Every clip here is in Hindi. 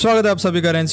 स्वागत है आप सभी का रेन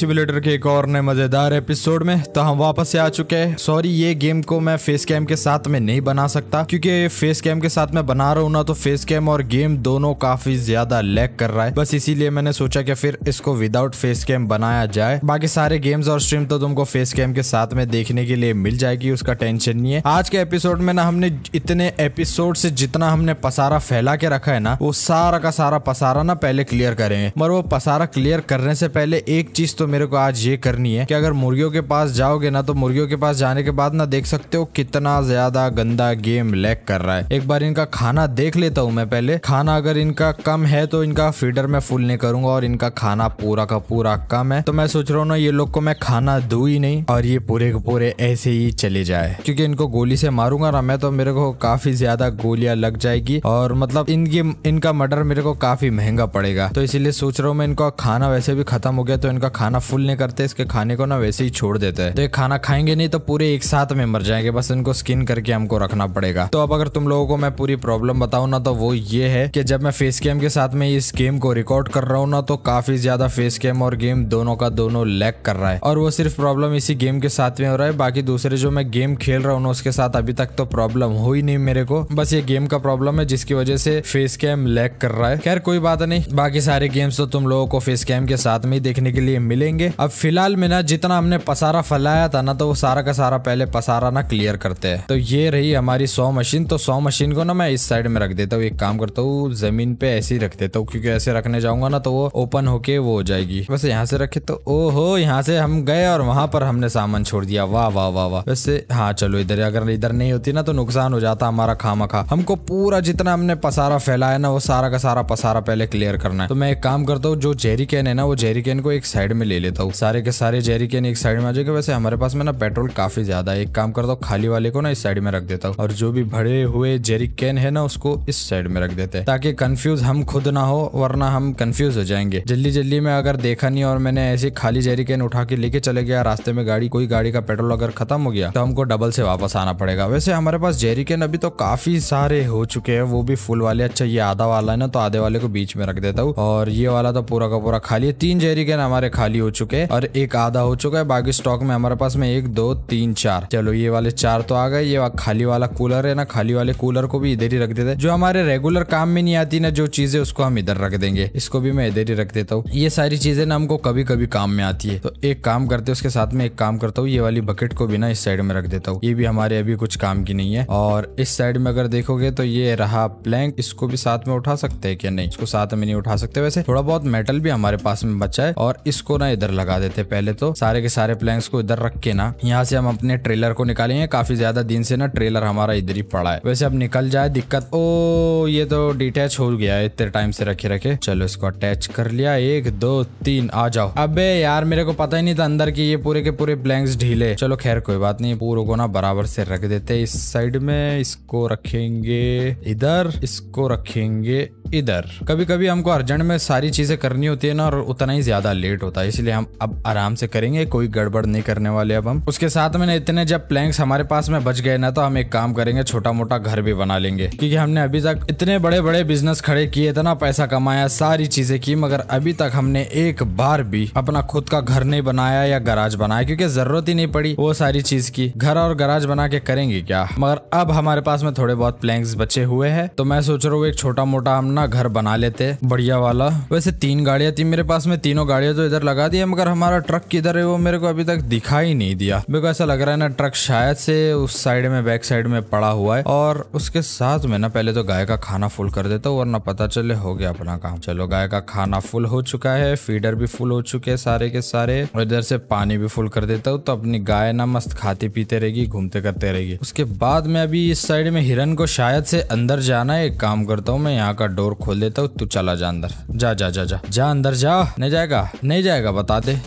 के एक और नए मज़ेदार एपिसोड में तो हम वापस से आ चुके हैं सॉरी ये गेम को मैं फेस कैम के साथ में नहीं बना सकता क्योंकि फेस कैम के साथ में बना रहा हूँ ना तो फेस कैम और गेम दोनों काफी ज्यादा लैग कर रहा है बस इसीलिए मैंने सोचा कि फिर इसको विदाउट फेस कैम बनाया जाए बाकी सारे गेम्स और स्ट्रीम तो तुमको फेस कैम के साथ में देखने के लिए मिल जाएगी उसका टेंशन नहीं है आज के एपिसोड में ना हमने इतने एपिसोड से जितना हमने पसारा फैला के रखा है ना वो सारा का सारा पसारा ना पहले क्लियर करेंगे मगर वो पसारा क्लियर करने से पहले एक चीज तो मेरे को आज ये करनी है कि अगर मुर्गियों के पास जाओगे ना तो मुर्गियों के पास जाने के बाद ना देख सकते हो कितना ज्यादा गंदा गेम लैग कर रहा है एक बार इनका खाना देख लेता हूँ मैं पहले खाना अगर इनका कम है तो इनका फीडर में फुल नहीं करूंगा और इनका खाना पूरा का पूरा कम है तो मैं सोच रहा हूँ ना ये लोग को मैं खाना दू ही नहीं और ये पूरे के पूरे ऐसे ही चले जाए क्योंकि इनको गोली से मारूंगा ना मैं तो मेरे को काफी ज्यादा गोलियां लग जाएगी और मतलब इनकी इनका मर्डर मेरे को काफी महंगा पड़ेगा तो इसीलिए सोच रहा हूँ मैं इनका खाना वैसे भी खत्म खत्म हो गया तो इनका खाना फुल नहीं करते इसके खाने को ना वैसे ही छोड़ देते हैं तो ये खाना खाएंगे नहीं तो पूरे एक साथ में मर जाएंगे बस इनको स्किन करके हमको रखना पड़ेगा तो अब अगर तुम लोगों को मैं पूरी प्रॉब्लम बताऊँ ना तो वो ये है कि जब मैं फेस कैम के साथ में इस गेम को रिकॉर्ड कर रहा हूँ ना तो काफी ज्यादा फेस कैम और गेम दोनों का दोनों लैक कर रहा है और वो सिर्फ प्रॉब्लम इसी गेम के साथ में हो रहा है बाकी दूसरे जो मैं गेम खेल रहा हूँ ना उसके साथ अभी तक तो प्रॉब्लम हो ही नहीं मेरे को बस ये गेम का प्रॉब्लम है जिसकी वजह से फेस कैम लैक कर रहा है खैर कोई बात नहीं बाकी सारे गेम्स तो तुम लोगों को फेस कैम के साथ में ही देखने के लिए मिलेंगे अब फिलहाल में ना जितना हमने पसारा फैलाया था ना तो वो सारा का सारा पहले पसारा ना क्लियर करते हैं तो ये रही हमारी सौ मशीन तो सौ मशीन को ना मैं इस साइड में रख देता हूँ एक काम करता हूँ जमीन पे ऐसे ही रख देता हूँ क्योंकि ऐसे रखने जाऊंगा ना तो वो ओपन होके वो हो जाएगी वैसे यहाँ से रखे तो ओ हो यहाँ से हम गए और वहां पर हमने सामान छोड़ दिया वाह वाह वाह वाह वैसे हाँ चलो इधर अगर इधर नहीं होती ना तो नुकसान हो जाता हमारा खामा खा हमको पूरा जितना हमने पसारा फैलाया ना वो सारा का सारा पसारा पहले क्लियर करना है तो मैं एक काम करता हूँ जो जेरी कैन है ना वो जेरी जेरिकेन को एक साइड में ले लेता हूँ सारे के सारे जेरिकेन एक साइड में आ जाएगा वैसे हमारे पास में ना पेट्रोल काफी ज्यादा है एक काम करता हूँ खाली वाले को ना इस साइड में रख देता हूँ और जो भी भरे हुए जेरिकेन है ना उसको इस साइड में रख देते हैं ताकि कंफ्यूज हम खुद ना हो वरना हम कंफ्यूज हो जाएंगे जल्दी जल्दी में अगर देखा नहीं और मैंने ऐसे खाली जेरिकेन उठा के लेके चले गया रास्ते में गाड़ी कोई गाड़ी का पेट्रोल अगर खत्म हो गया तो हमको डबल से वापस आना पड़ेगा वैसे हमारे पास जेरिकेन अभी तो काफी सारे हो चुके हैं वो भी फुल वाले अच्छा ये आधा वाला है ना तो आधे वाले को बीच में रख देता हूँ और ये वाला तो पूरा का पूरा खाली है तीन जेरी तरीके हमारे खाली हो चुके हैं और एक आधा हो चुका है बाकी स्टॉक में हमारे पास में एक दो तीन चार चलो ये वाले चार तो आ गए ये खाली वाला कूलर है ना खाली वाले कूलर को भी इधर ही रख देते जो हमारे रेगुलर काम में नहीं आती ना जो चीजें उसको हम इधर रख देंगे इसको भी मैं इधर ही रख देता हूँ ये सारी चीजें ना हमको कभी कभी काम में आती है तो एक काम करते उसके साथ में एक काम करता हूँ ये वाली बकेट को भी ना इस साइड में रख देता हूँ ये भी हमारे अभी कुछ काम की नहीं है और इस साइड में अगर देखोगे तो ये रहा प्लैंक इसको भी साथ में उठा सकते है क्या नहीं इसको साथ में नहीं उठा सकते वैसे थोड़ा बहुत मेटल भी हमारे पास में बचा है है और इसको ना इधर लगा देते पहले तो सारे के सारे प्लैंक्स को इधर रख के ना यहाँ से हम अपने ट्रेलर को निकालेंगे काफी ज्यादा दिन से ना ट्रेलर हमारा इधर ही पड़ा है वैसे अब निकल जाए दिक्कत ओ ये तो डिटेच हो गया है इतने टाइम से रखे रखे चलो इसको अटैच कर लिया एक दो तीन आ जाओ अबे यार मेरे को पता ही नहीं था अंदर की ये पूरे के पूरे प्लैंक्स ढीले चलो खैर कोई बात नहीं पूरे को ना बराबर से रख देते इस साइड में इसको रखेंगे इधर इसको रखेंगे इधर कभी कभी हमको अर्जेंट में सारी चीजें करनी होती है ना और उतना ही ज़्यादा लेट होता है इसलिए हम अब आराम से करेंगे कोई गड़बड़ नहीं करने वाले अब हम उसके साथ में इतने जब प्लैंक्स हमारे पास में बच गए ना तो हम एक काम करेंगे छोटा मोटा घर भी बना लेंगे क्योंकि हमने अभी तक इतने बड़े बड़े बिजनेस खड़े किए इतना पैसा कमाया सारी चीजें की मगर अभी तक हमने एक बार भी अपना खुद का घर नहीं बनाया या गराज बनाया क्योंकि जरूरत ही नहीं पड़ी वो सारी चीज की घर और गराज बना के करेंगे क्या मगर अब हमारे पास में थोड़े बहुत प्लैंक्स बचे हुए है तो मैं सोच रहा हूँ एक छोटा मोटा हम ना घर बना लेते बढ़िया वाला वैसे तीन गाड़ियां थी मेरे पास में तीन तीनों गाड़िया तो इधर लगा दी है मगर हमारा ट्रक किधर है वो मेरे को अभी तक दिखाई नहीं दिया मेरे को ऐसा लग रहा है ना ट्रक शायद से उस साइड में बैक साइड में पड़ा हुआ है और उसके साथ में ना पहले तो गाय का खाना फुल कर देता हूँ वरना पता चले हो गया अपना काम चलो गाय का खाना फुल हो चुका है फीडर भी फुल हो चुके हैं सारे के सारे और इधर से पानी भी फुल कर देता हूँ तो अपनी गाय ना मस्त खाते पीते रहेगी घूमते करते रहेगी उसके बाद में अभी इस साइड में हिरन को शायद से अंदर जाना है एक काम करता हूँ मैं यहाँ का डोर खोल देता हूँ तू चला जा अंदर जा जा जा जा जा अंदर जा नहीं जाएगा जाएगा नहीं जाएगा बता दे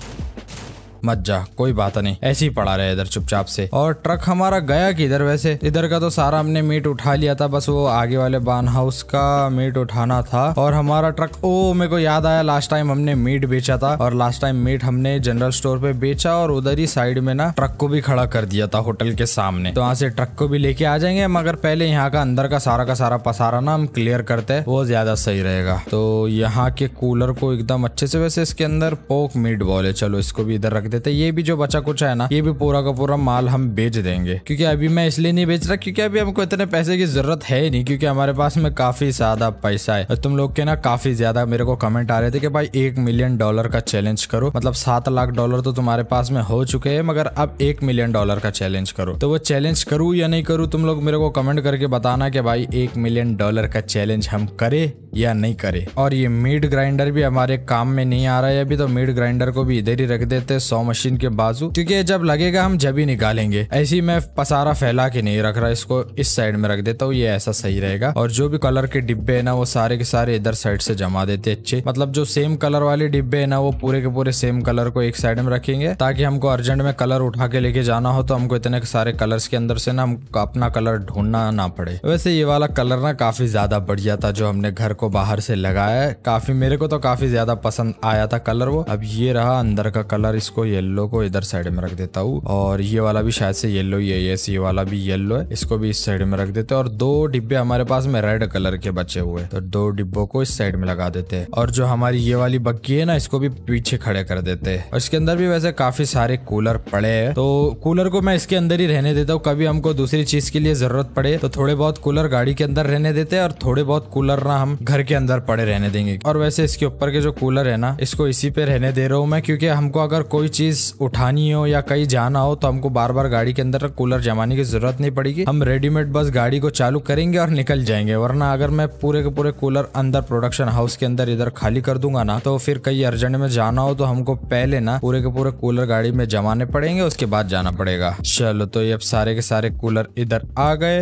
मत जा कोई बात नहीं ऐसे ही पड़ा रहे इधर चुपचाप से और ट्रक हमारा गया किधर वैसे इधर का तो सारा हमने मीट उठा लिया था बस वो आगे वाले बान हाउस का मीट उठाना था और हमारा ट्रक ओ मेरे को याद आया लास्ट टाइम हमने मीट बेचा था और लास्ट टाइम मीट हमने जनरल स्टोर पे बेचा और उधर ही साइड में ना ट्रक को भी खड़ा कर दिया था होटल के सामने तो वहाँ से ट्रक को भी लेके आ जाएंगे मगर पहले यहाँ का अंदर का सारा का सारा पसारा ना हम क्लियर करते हैं वो ज्यादा सही रहेगा तो यहाँ के कूलर को एकदम अच्छे से वैसे इसके अंदर पोक मीट बॉल है चलो इसको भी इधर रख देते ये भी जो बचा कुछ है ना ये भी पूरा का पूरा माल हम बेच देंगे क्योंकि अभी मैं इसलिए नहीं बेच रहा क्योंकि अभी हमको इतने पैसे की जरूरत है ही नहीं क्योंकि हमारे पास में काफी ज्यादा पैसा है और तुम लोग के ना काफी ज्यादा मेरे को कमेंट आ रहे थे कि भाई एक मिलियन डॉलर का चैलेंज करो मतलब सात लाख डॉलर तो तुम्हारे पास में हो चुके हैं मगर अब एक मिलियन डॉलर का चैलेंज करो तो वो चैलेंज करूँ या नहीं करूँ तुम लोग मेरे को कमेंट करके बताना की भाई एक मिलियन डॉलर का चैलेंज हम करे या नहीं करे और ये मीट ग्राइंडर भी हमारे काम में नहीं आ रहा है अभी तो मीट ग्राइंडर को भी इधर ही रख देते सौ पाव मशीन के बाजू क्योंकि जब लगेगा हम जब ही निकालेंगे ऐसी मैं पसारा फैला के नहीं रख रहा इसको इस साइड में रख देता हूँ ये ऐसा सही रहेगा और जो भी कलर के डिब्बे है ना वो सारे के सारे इधर साइड से जमा देते अच्छे मतलब जो सेम कलर वाले डिब्बे है ना वो पूरे के पूरे सेम कलर को एक साइड में रखेंगे ताकि हमको अर्जेंट में कलर उठा के लेके जाना हो तो हमको इतने सारे कलर के अंदर से ना हमको अपना कलर ढूंढना ना पड़े वैसे ये वाला कलर ना काफी ज्यादा बढ़िया था जो हमने घर को बाहर से लगाया काफी मेरे को तो काफी ज्यादा पसंद आया था कलर वो अब ये रहा अंदर का कलर इसको येल्लो को इधर साइड में रख देता हूँ और ये वाला भी शायद से येल्लो ही है ये वाला भी येल्लो है इसको भी इस साइड में रख देते और दो डिब्बे हमारे पास में रेड कलर के बचे हुए तो दो डिब्बों को इस साइड में लगा देते है और जो हमारी ये वाली बग्गी है ना इसको भी पीछे खड़े कर देते है और इसके अंदर भी वैसे काफी सारे कूलर पड़े है तो कूलर को मैं इसके अंदर ही रहने देता हूँ कभी हमको दूसरी चीज के लिए जरूरत पड़े तो थोड़े बहुत कूलर गाड़ी के अंदर रहने देते हैं और थोड़े बहुत कूलर ना हम घर के अंदर पड़े रहने देंगे और वैसे इसके ऊपर के जो कूलर है ना इसको इसी पे रहने दे रहा हूँ मैं क्योंकि हमको अगर कोई चीज़ उठानी हो या कहीं जाना हो तो हमको बार बार गाड़ी के अंदर कूलर जमाने की ज़रूरत नहीं पड़ेगी हम रेडीमेड बस गाड़ी को चालू करेंगे और निकल जाएंगे वरना अगर मैं पूरे के पूरे कूलर अंदर प्रोडक्शन हाउस के अंदर इधर खाली कर दूंगा ना तो फिर कहीं अर्जेंट में जाना हो तो हमको पहले ना पूरे के पूरे कूलर गाड़ी में जमाने पड़ेंगे उसके बाद जाना पड़ेगा चलो तो ये अब सारे के सारे कूलर इधर आ गए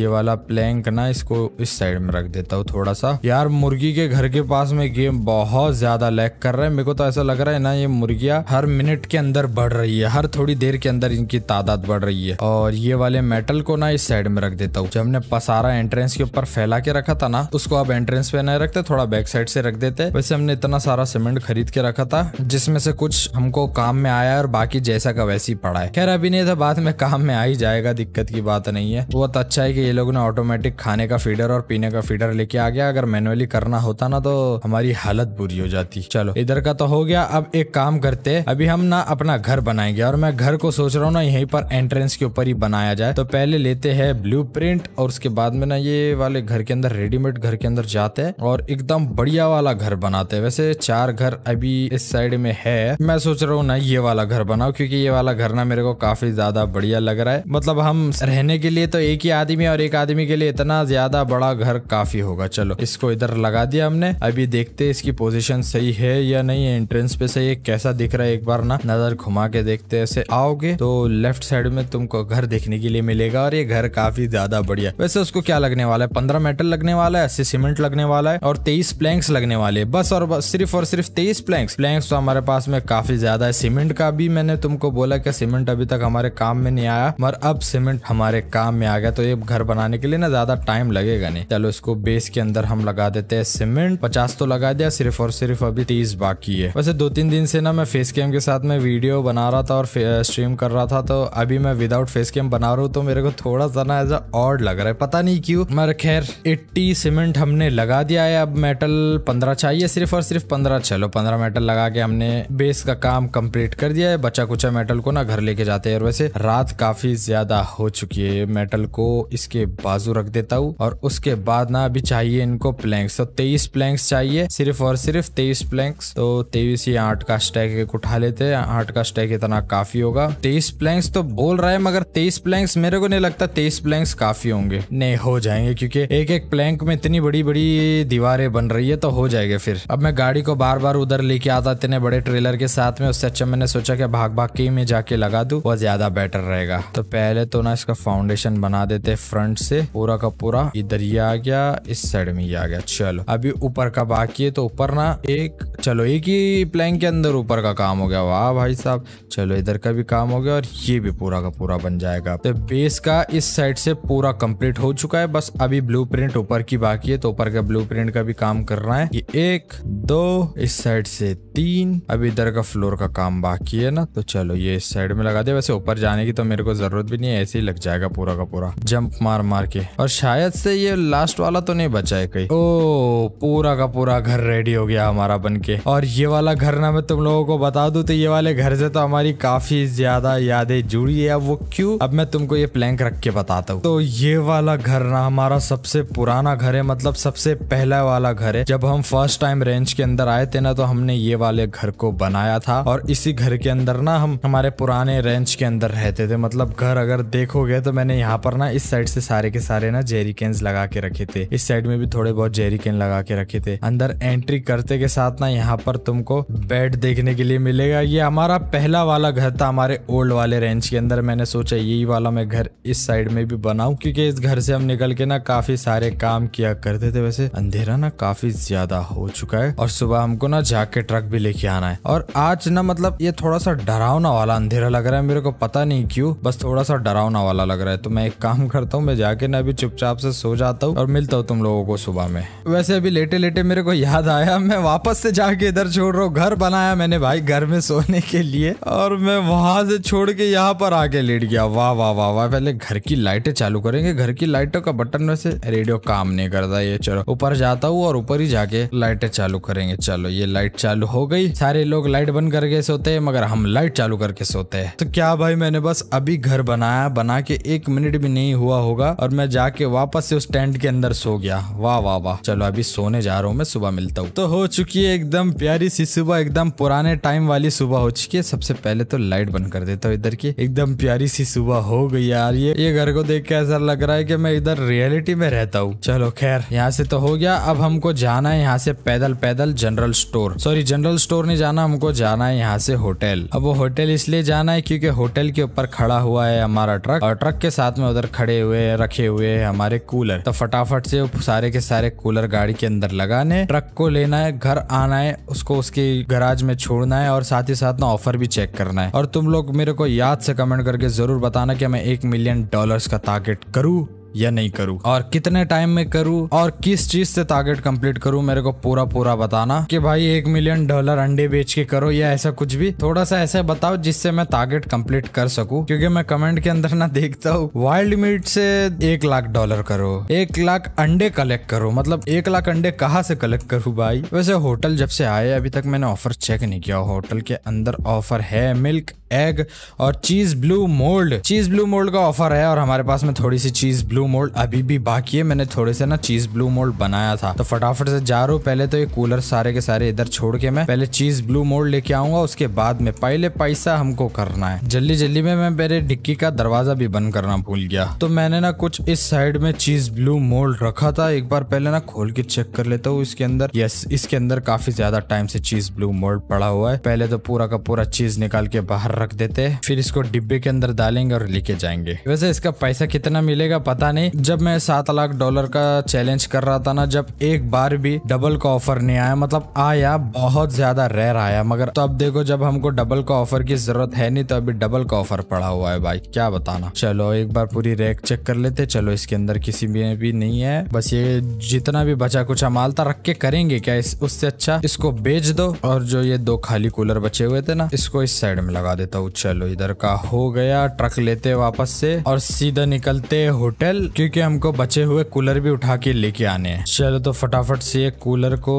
ये वाला प्लैंक ना इसको इस साइड में रख देता हूँ थोड़ा सा यार मुर्गी के घर के पास में गेम बहुत ज्यादा लैक कर रहा है मेरे को तो ऐसा लग रहा है ना ये मुर्गिया हर मिनट मिनट के अंदर बढ़ रही है हर थोड़ी देर के अंदर इनकी तादाद बढ़ रही है और ये वाले मेटल को ना इस साइड में रख देता हूँ जब हमने पसारा एंट्रेंस के ऊपर फैला के रखा था ना उसको अब एंट्रेंस पे नहीं रखते थोड़ा बैक साइड से रख देते वैसे हमने इतना सारा सीमेंट खरीद के रखा था जिसमें से कुछ हमको काम में आया और बाकी जैसा का वैसे ही पड़ा है खैर अभी नहीं था बाद में काम में आ ही जाएगा दिक्कत की बात नहीं है बहुत अच्छा है कि ये लोग ने ऑटोमेटिक खाने का फीडर और पीने का फीडर लेके आ गया अगर मैनुअली करना होता ना तो हमारी हालत बुरी हो जाती चलो इधर का तो हो गया अब एक काम करते अभी हम ना अपना घर बनाएंगे और मैं घर को सोच रहा हूँ ना यहीं पर एंट्रेंस के ऊपर ही बनाया जाए तो पहले लेते हैं ब्लू और उसके बाद में ना ये वाले घर के अंदर रेडीमेड घर के अंदर जाते हैं और एकदम बढ़िया वाला घर बनाते हैं वैसे चार घर अभी इस साइड में है मैं सोच रहा हूँ ना ये वाला घर बनाओ क्योंकि ये वाला घर ना मेरे को काफी ज्यादा बढ़िया लग रहा है मतलब हम रहने के लिए तो एक ही आदमी और एक आदमी के लिए इतना ज्यादा बड़ा घर काफी होगा चलो इसको इधर लगा दिया हमने अभी देखते इसकी पोजिशन सही है या नहीं एंट्रेंस पे सही है कैसा दिख रहा है एक बार अपना नजर घुमा के देखते ऐसे आओगे तो लेफ्ट साइड में तुमको घर देखने के लिए मिलेगा और ये घर काफी ज्यादा बढ़िया वैसे उसको क्या लगने वाला है पंद्रह मेटल लगने वाला है अस्सी सीमेंट लगने वाला है और तेईस प्लैंक्स लगने वाले बस और बस सिर्फ और सिर्फ तेईस प्लैंक्स प्लैंक्स तो हमारे पास में काफी ज्यादा है सीमेंट का भी मैंने तुमको बोला कि सीमेंट अभी तक हमारे काम में नहीं आया मगर अब सीमेंट हमारे काम में आ गया तो ये घर बनाने के लिए ना ज्यादा टाइम लगेगा नहीं चलो इसको बेस के अंदर हम लगा देते हैं सीमेंट पचास तो लगा दिया सिर्फ और सिर्फ अभी तीस बाकी है वैसे दो तीन दिन से ना मैं फेस कैम के साथ साथ मैं वीडियो बना रहा था और स्ट्रीम कर रहा था तो अभी मैं विदाउट फेस कैम बना रहा हूँ तो मेरे को थोड़ा सा ना एज ऑड लग रहा है पता नहीं क्यों मगर खैर 80 सीमेंट हमने लगा दिया है अब मेटल 15 चाहिए सिर्फ और सिर्फ 15 चलो 15 मेटल लगा के हमने बेस का काम कंप्लीट कर दिया है बचा कुचा मेटल को ना घर लेके जाते हैं और वैसे रात काफी ज्यादा हो चुकी है मेटल को इसके बाजू रख देता हूँ और उसके बाद ना अभी चाहिए इनको प्लैंक्स तो तेईस प्लैंक्स चाहिए सिर्फ और सिर्फ तेईस प्लैंक्स तो तेईस या आठ का स्टैक उठा लेते हार्ट का स्टैक इतना काफी होगा तेईस प्लैंक्स तो बोल रहा है मगर तेईस प्लैंक्स मेरे को नहीं लगता तेईस प्लैंक्स काफी होंगे नहीं हो जाएंगे क्योंकि एक एक प्लैंक में इतनी बड़ी बड़ी दीवारें बन रही है तो हो जाएगा फिर अब मैं गाड़ी को बार बार उधर लेके आता इतने बड़े ट्रेलर के साथ में उससे अच्छा मैंने सोचा कि भाग भाग के में जाके लगा दू वो ज्यादा बेटर रहेगा तो पहले तो ना इसका फाउंडेशन बना देते फ्रंट से पूरा का पूरा इधर ये आ गया इस साइड में ही आ गया चलो अभी ऊपर का बाकी है तो ऊपर ना एक चलो एक ही प्लैंक के अंदर ऊपर का काम हो गया वाह भाई साहब चलो इधर का भी काम हो गया और ये भी पूरा का पूरा बन जाएगा तो बेस का इस साइड से पूरा कंप्लीट हो चुका है बस अभी ब्लू ऊपर की बाकी है तो ऊपर का ब्लू का भी काम कर रहा है ये एक दो इस साइड से तीन अभी इधर का फ्लोर का काम बाकी है ना तो चलो ये इस साइड में लगा दे वैसे ऊपर जाने की तो मेरे को जरूरत भी नहीं है ऐसे ही लग जाएगा पूरा का पूरा जंप मार मार के और शायद से ये लास्ट वाला तो नहीं बचा है कहीं ओ पूरा का पूरा घर रेडी हो गया हमारा बन के और ये वाला घर ना मैं तुम लोगों को बता दू तो ये वाले घर से तो हमारी काफी ज्यादा यादें जुड़ी है अब वो क्यों अब मैं तुमको ये प्लैंक रख के बताता हूँ तो ये वाला घर ना हमारा सबसे पुराना घर है मतलब सबसे पहला वाला घर है जब हम फर्स्ट टाइम रेंज के अंदर आए थे ना तो हमने ये वाले घर को बनाया था और इसी घर के अंदर ना हम हमारे पुराने रेंज के अंदर रहते थे मतलब घर अगर देखोगे तो मैंने यहाँ पर ना इस साइड से सारे के सारे ना जेरी लगा के रखे थे इस साइड में भी थोड़े बहुत जेरी लगा के रखे थे अंदर एंट्री करते के साथ ना यहाँ पर तुमको बेड देखने के लिए मिलेगा ये ये हमारा पहला वाला घर था हमारे ओल्ड वाले रेंज के अंदर मैंने सोचा यही वाला मैं घर इस साइड में भी बनाऊं क्योंकि इस घर से हम निकल के ना काफी सारे काम किया करते थे वैसे अंधेरा ना काफी ज्यादा हो चुका है और सुबह हमको ना जाके ट्रक भी लेके आना है और आज ना मतलब ये थोड़ा सा डरावना वाला अंधेरा लग रहा है मेरे को पता नहीं क्यूँ बस थोड़ा सा डरावना वाला लग रहा है तो मैं एक काम करता हूँ मैं जाके ना अभी चुपचाप से सो जाता हूँ और मिलता हूँ तुम लोगों को सुबह में वैसे अभी लेटे लेटे मेरे को याद आया मैं वापस से जाके इधर छोड़ रहा हूँ घर बनाया मैंने भाई घर में सो जाने के लिए और मैं वहां से छोड़ के यहाँ पर आके लेट गया वाह वाह वाह वाह पहले घर की लाइटें चालू करेंगे घर की लाइटों का बटन में से रेडियो काम नहीं करता ये चलो ऊपर जाता हूँ और ऊपर ही जाके लाइटें चालू करेंगे चलो ये लाइट चालू हो गई सारे लोग लाइट बंद करके सोते हैं मगर हम लाइट चालू करके सोते हैं तो क्या भाई मैंने बस अभी घर बनाया बना के एक मिनट भी नहीं हुआ होगा और मैं जाके वापस से उस टेंट के अंदर सो गया वाह वाह वाह चलो अभी सोने जा रहा हूँ मैं सुबह मिलता हूँ तो हो चुकी है एकदम प्यारी सी सुबह एकदम पुराने टाइम वाली सुबह सुबह हो चुकी है सबसे पहले तो लाइट बंद कर देता हूँ इधर की एकदम प्यारी सी सुबह हो गई यार ये ये घर को देख के ऐसा लग रहा है कि मैं इधर रियलिटी में रहता हूँ चलो खैर यहाँ से तो हो गया अब हमको जाना है यहाँ से पैदल पैदल general store sorry general store नहीं जाना हमको जाना है यहाँ से होटल अब वो होटल इसलिए जाना है क्यूँकी होटल के ऊपर खड़ा हुआ है हमारा ट्रक और ट्रक के साथ में उधर खड़े हुए रखे हुए है हमारे कूलर तो फटाफट से सारे के सारे कूलर गाड़ी के अंदर लगाने ट्रक को लेना है घर आना है उसको उसके गराज में छोड़ना है और साथ ही साथ ना ऑफर भी चेक करना है और तुम लोग मेरे को याद से कमेंट करके जरूर बताना कि मैं एक मिलियन डॉलर्स का टारगेट करूँ या नहीं करूँ और कितने टाइम में करूँ और किस चीज से टारगेट कंप्लीट करूँ मेरे को पूरा पूरा बताना कि भाई एक मिलियन डॉलर अंडे बेच के करो या ऐसा कुछ भी थोड़ा सा ऐसे बताओ जिससे मैं टारगेट कंप्लीट कर सकू क्योंकि मैं कमेंट के अंदर ना देखता हूँ वाइल्ड मीट से एक लाख डॉलर करो एक लाख अंडे कलेक्ट करो मतलब एक लाख अंडे कहाँ से कलेक्ट करूँ भाई वैसे होटल जब से आए अभी तक मैंने ऑफर चेक नहीं किया होटल के अंदर ऑफर है मिल्क एग और cheese blue mould cheese blue mould का ऑफर है और हमारे पास में थोड़ी सी चीज ब्लू मोल्ड अभी भी बाकी है मैंने थोड़े से ना चीज ब्लू मोल्ड बनाया था तो फटाफट से जा रहा हूँ पहले तो ये कूलर सारे के सारे इधर छोड़ के मैं पहले चीज ब्लू मोल्ड लेके आऊंगा उसके बाद में पहले पैसा हमको करना है जल्दी जल्दी में मैं मेरे डिक्की का दरवाजा भी बंद करना भूल गया तो मैंने ना कुछ इस साइड में चीज ब्लू मोल्ड रखा था एक बार पहले ना खोल के चेक कर लेता हूँ इसके अंदर यस इसके अंदर काफी ज्यादा टाइम से चीज ब्लू मोल्ड पड़ा हुआ है पहले तो पूरा का पूरा चीज निकाल के बाहर रख देते फिर इसको डिब्बे के अंदर डालेंगे और लेके जाएंगे वैसे इसका पैसा कितना मिलेगा पता पता नहीं जब मैं सात लाख डॉलर का चैलेंज कर रहा था ना जब एक बार भी डबल का ऑफर नहीं आया मतलब आया बहुत ज्यादा रहा आया मगर तो अब देखो जब हमको डबल का ऑफर की जरूरत है नहीं तो अभी डबल का ऑफर पड़ा हुआ है भाई क्या बताना चलो एक बार पूरी रैक चेक कर लेते चलो इसके अंदर किसी में भी नहीं है बस ये जितना भी बचा कुछ अमालता रख के करेंगे क्या इस उससे अच्छा इसको बेच दो और जो ये दो खाली कूलर बचे हुए थे ना इसको इस साइड में लगा देता हूँ चलो इधर का हो गया ट्रक लेते वापस से और सीधा निकलते होटल वेल क्योंकि हमको बचे हुए कूलर भी उठा के लेके आने हैं चलो तो फटाफट से ये कूलर को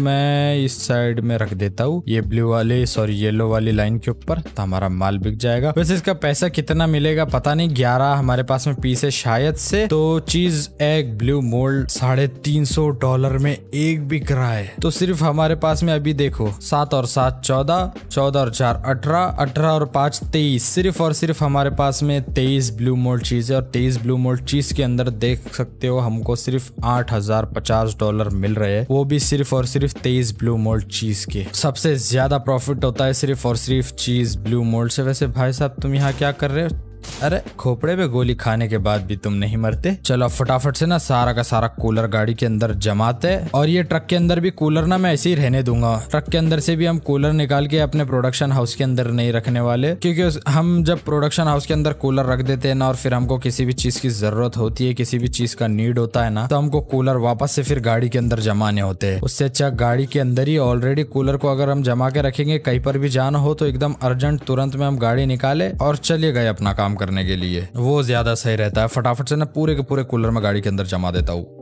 मैं इस साइड में रख देता हूँ ये ब्लू वाले सॉरी येलो वाली लाइन के ऊपर तो हमारा माल बिक जाएगा वैसे इसका पैसा कितना मिलेगा पता नहीं ग्यारह हमारे पास में पीस है शायद से तो चीज एग ब्लू मोल्ड साढ़े तीन सौ डॉलर में एक बिक रहा है तो सिर्फ हमारे पास में अभी देखो सात और सात चौदह चौदह और चार अठारह अठारह और पांच तेईस सिर्फ और सिर्फ हमारे पास में तेईस ब्लू मोल्ड चीज है और तेईस ब्लू मोल्ड चीज सीरीज के अंदर देख सकते हो हमको सिर्फ आठ हजार पचास डॉलर मिल रहे हैं वो भी सिर्फ और सिर्फ तेईस ब्लू मोल्ड चीज के सबसे ज्यादा प्रॉफिट होता है सिर्फ और सिर्फ चीज ब्लू मोल्ड से वैसे भाई साहब तुम यहाँ क्या कर रहे हो अरे खोपड़े पे गोली खाने के बाद भी तुम नहीं मरते चलो फटाफट से ना सारा का सारा कूलर गाड़ी के अंदर जमाते और ये ट्रक के अंदर भी कूलर ना मैं ऐसे ही रहने दूंगा ट्रक के अंदर से भी हम कूलर निकाल के अपने प्रोडक्शन हाउस के अंदर नहीं रखने वाले क्योंकि हम जब प्रोडक्शन हाउस के अंदर कूलर रख देते हैं ना और फिर हमको किसी भी चीज की जरूरत होती है किसी भी चीज का नीड होता है ना तो हमको कूलर वापस से फिर गाड़ी के अंदर जमाने होते हैं उससे अच्छा गाड़ी के अंदर ही ऑलरेडी कूलर को अगर हम जमा के रखेंगे कहीं पर भी जाना हो तो एकदम अर्जेंट तुरंत में हम गाड़ी निकाले और चले गए अपना काम करने के लिए वो ज़्यादा सही रहता है फटाफट से ना पूरे के पूरे कूलर में गाड़ी के अंदर जमा देता हूँ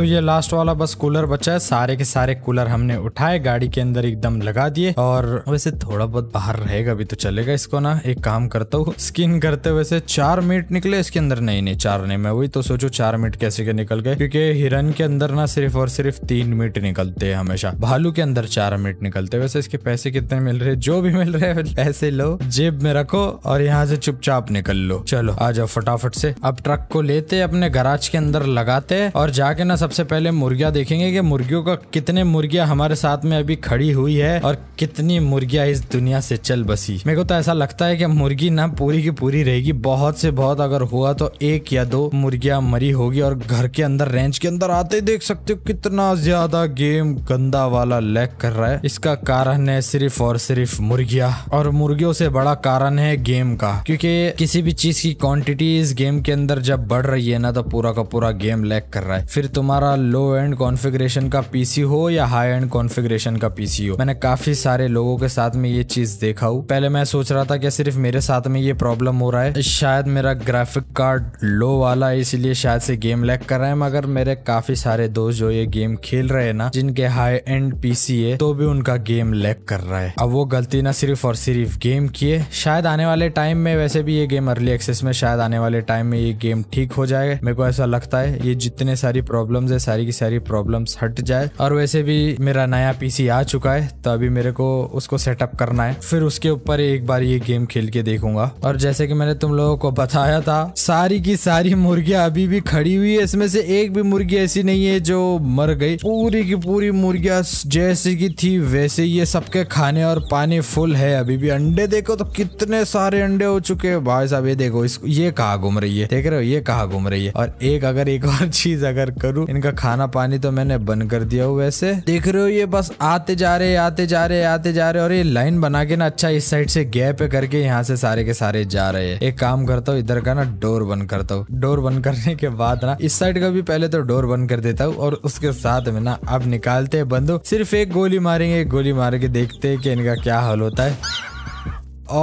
तो ये लास्ट वाला बस कूलर बचा है सारे के सारे कूलर हमने उठाए गाड़ी के अंदर एकदम लगा दिए और वैसे थोड़ा बहुत बाहर रहेगा भी तो चलेगा इसको ना एक काम करता हूँ स्किन करते वैसे चार मिनट निकले इसके अंदर नहीं नहीं चार नहीं मैं वही तो सोचो चार मिनट कैसे के निकल गए क्योंकि हिरन के अंदर ना सिर्फ और सिर्फ तीन मिनट निकलते है हमेशा भालू के अंदर चार मिनट निकलते वैसे इसके पैसे कितने मिल रहे जो भी मिल रहे पैसे लो जेब में रखो और यहाँ से चुपचाप निकल लो चलो आ जाओ फटाफट से अब ट्रक को लेते अपने गराज के अंदर लगाते और जाके ना सब सबसे पहले मुर्गिया देखेंगे कि मुर्गियों का कितने मुर्गिया हमारे साथ में अभी खड़ी हुई है और कितनी मुर्गिया इस दुनिया से चल बसी मेरे को तो ऐसा लगता है कि मुर्गी ना पूरी की पूरी रहेगी बहुत से बहुत अगर हुआ तो एक या दो मुर्गिया मरी होगी और घर के अंदर रेंज के अंदर आते देख सकते हो कितना ज्यादा गेम गंदा वाला लैक कर रहा है इसका कारण है सिर्फ और सिर्फ मुर्गिया और मुर्गियों से बड़ा कारण है गेम का क्योंकि किसी भी चीज की क्वांटिटी इस गेम के अंदर जब बढ़ रही है ना तो पूरा का पूरा गेम लैक कर रहा है फिर तुम हमारा लो एंड कॉन्फ़िगरेशन का पीसी हो या हाई एंड कॉन्फ़िगरेशन का पीसी हो मैंने काफी सारे लोगों के साथ में ये चीज देखा हूँ पहले मैं सोच रहा था कि सिर्फ मेरे साथ में ये प्रॉब्लम हो रहा है शायद मेरा ग्राफिक कार्ड लो वाला है इसीलिए शायद से गेम लैक कर रहा है मगर मेरे काफी सारे दोस्त जो ये गेम खेल रहे हैं ना जिनके हाई एंड पी है तो भी उनका गेम लैक कर रहा है अब वो गलती ना सिर्फ और सिर्फ गेम की है शायद आने वाले टाइम में वैसे भी ये गेम अर्ली एक्सेस में शायद आने वाले टाइम में ये गेम ठीक हो जाएगा मेरे को ऐसा लगता है ये जितने सारी प्रॉब्लम प्रॉब्लम्स है सारी की सारी प्रॉब्लम्स हट जाए और वैसे भी मेरा नया पीसी आ चुका है तो अभी मेरे को उसको सेटअप करना है फिर उसके ऊपर एक बार ये गेम खेल के देखूंगा और जैसे कि मैंने तुम लोगों को बताया था सारी की सारी मुर्गियां अभी भी खड़ी हुई है इसमें से एक भी मुर्गी ऐसी नहीं है जो मर गई पूरी की पूरी मुर्गिया जैसी की थी वैसे ये सबके खाने और पानी फुल है अभी भी अंडे देखो तो कितने सारे अंडे हो चुके हैं भाई साहब ये देखो इसको ये कहा घूम रही है देख रहे हो ये कहा घूम रही है और एक अगर एक और चीज अगर करूँ इनका खाना पानी तो मैंने बंद कर दिया हूँ वैसे देख रहे हो ये बस आते जा रहे आते जा रहे आते जा रहे और ये लाइन बना के ना अच्छा इस साइड से गैप करके यहाँ से सारे के सारे जा रहे है एक काम करता हूँ इधर का ना डोर बंद करता हूँ डोर बंद करने के बाद ना इस साइड का भी पहले तो डोर बंद कर देता हूँ और उसके साथ में ना अब निकालते है बंदो सिर्फ एक गोली मारेंगे एक गोली मार के देखते है की इनका क्या हाल होता है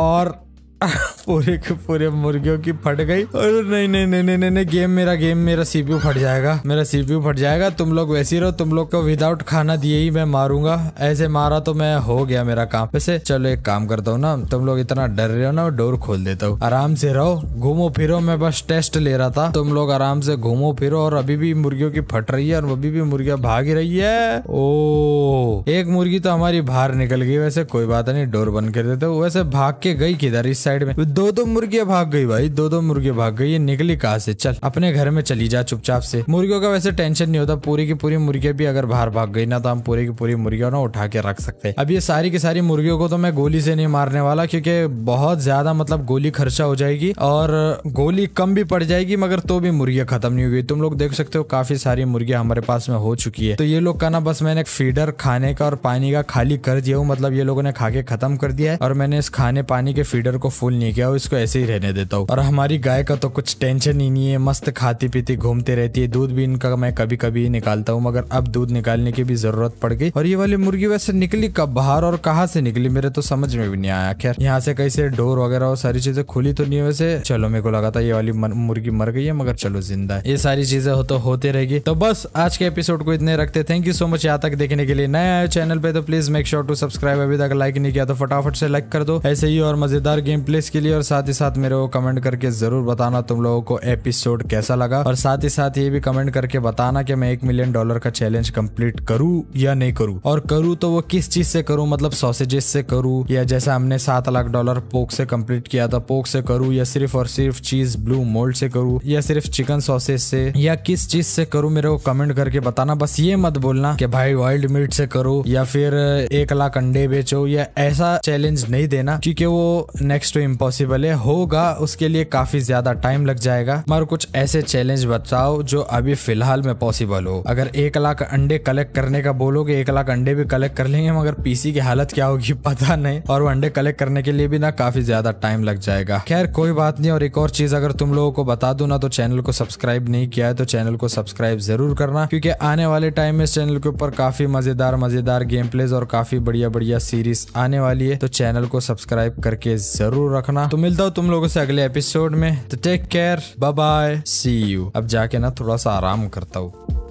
और पूरे के पूरे मुर्गियों की फट गई और नहीं नहीं नहीं नहीं नहीं गेम मेरा गेम मेरा सीपीयू फट जाएगा मेरा सीपीयू फट जाएगा तुम लोग वैसे ही रहो तुम लोग को विदाउट खाना दिए ही मैं मारूंगा ऐसे मारा तो मैं हो गया मेरा काम वैसे चलो एक काम करता हूँ ना तुम लोग इतना डर रहे हो ना डोर खोल देता हूँ आराम से रहो घूमो फिरो मैं बस टेस्ट ले रहा था तुम लोग आराम से घूमो फिरो और अभी भी मुर्गियों की फट रही है और अभी भी मुर्गिया भाग रही है ओ एक मुर्गी तो हमारी बाहर निकल गई वैसे कोई बात नहीं डोर बंद कर देते वैसे भाग के गई किधर इस साइड में दो दो मुर्गियां भाग गई भाई दो दो मुर्गियां भाग गई ये निकली कहा से चल अपने घर में चली जा चुपचाप से मुर्गियों का वैसे टेंशन नहीं होता पूरी की पूरी मुर्गियां भी अगर बाहर भाग गई ना तो हम पूरी की पूरी मुर्गियों ना उठा के रख सकते अब ये सारी की सारी मुर्गियों को तो मैं गोली से नहीं मारने वाला क्योंकि बहुत ज्यादा मतलब गोली खर्चा हो जाएगी और गोली कम भी पड़ जाएगी मगर तो भी मुर्गियां खत्म नहीं हुई तुम लोग देख सकते हो काफी सारी मुर्गियां हमारे पास में हो चुकी है तो ये लोग का ना बस मैंने फीडर खाने का और पानी का खाली कर दिया हूँ मतलब ये लोगों ने खा के खत्म कर दिया है और मैंने इस खाने पानी के फीडर को फुल नहीं किया इसको ऐसे ही रहने देता हूँ और हमारी गाय का तो कुछ टेंशन ही नहीं है मस्त खाती पीती घूमती रहती है दूध भी इनका मैं कभी कभी निकालता हूँ मगर अब दूध निकालने की भी जरूरत पड़ गई और ये वाली मुर्गी वैसे निकली कब बाहर और कहाँ से निकली मेरे तो समझ में भी नहीं आया खैर यहाँ से कैसे डोर वगैरह और सारी चीजें खुली तो नहीं वैसे चलो मेरे को लगा था ये वाली मुर्गी मर गई है मगर चलो जिंदा है ये सारी चीजें हो तो होते रहेगी तो बस आज के एपिसोड को इतने रखते थैंक यू सो मच यहाँ तक देखने के लिए नया चैनल पे तो please make sure to subscribe अभी तक लाइक नहीं किया तो फटाफट से लाइक कर दो ऐसे ही और मजेदार गेम प्लेस के लिए और साथ ही साथ मेरे को कमेंट करके जरूर बताना तुम लोगों को एपिसोड कैसा लगा और साथ ही साथ ये भी कमेंट करके बताना कि मैं एक मिलियन डॉलर का चैलेंज कंप्लीट करूँ या नहीं करूं और करूं तो वो किस चीज से करूँ मतलब सॉसेजेस से करूं या जैसे हमने सात लाख डॉलर पोक से कंप्लीट किया था पोक से करूँ या सिर्फ और सिर्फ चीज ब्लू मोल्ड से करूँ या सिर्फ चिकन सॉसेज से या किस चीज से करूँ मेरे को कमेंट करके बताना बस ये मत बोलना कि भाई वाइल्ड मीट से करो या फिर एक लाख अंडे बेचो या ऐसा चैलेंज नहीं देना क्योंकि वो नेक्स्ट तो इम्पॉसिबल है होगा उसके लिए काफी ज्यादा टाइम लग जाएगा मगर कुछ ऐसे चैलेंज बताओ जो अभी फिलहाल में पॉसिबल हो अगर एक लाख अंडे कलेक्ट करने का बोलोगे एक लाख अंडे भी कलेक्ट कर लेंगे मगर पीसी की हालत क्या होगी पता नहीं और वो अंडे कलेक्ट करने के लिए भी ना काफी ज्यादा टाइम लग जाएगा खैर कोई बात नहीं और एक और चीज अगर तुम लोगों को बता दू ना तो चैनल को सब्सक्राइब नहीं किया है तो चैनल को सब्सक्राइब जरूर करना क्योंकि आने वाले टाइम में इस चैनल के ऊपर काफी मजेदार मजेदार गेम प्लेज और काफी बढ़िया बढ़िया सीरीज आने वाली है तो चैनल को सब्सक्राइब करके जरूर जरूर रखना तो मिलता हूँ तुम लोगों से अगले एपिसोड में तो take care bye see you अब जाके ना थोड़ा सा आराम करता हूँ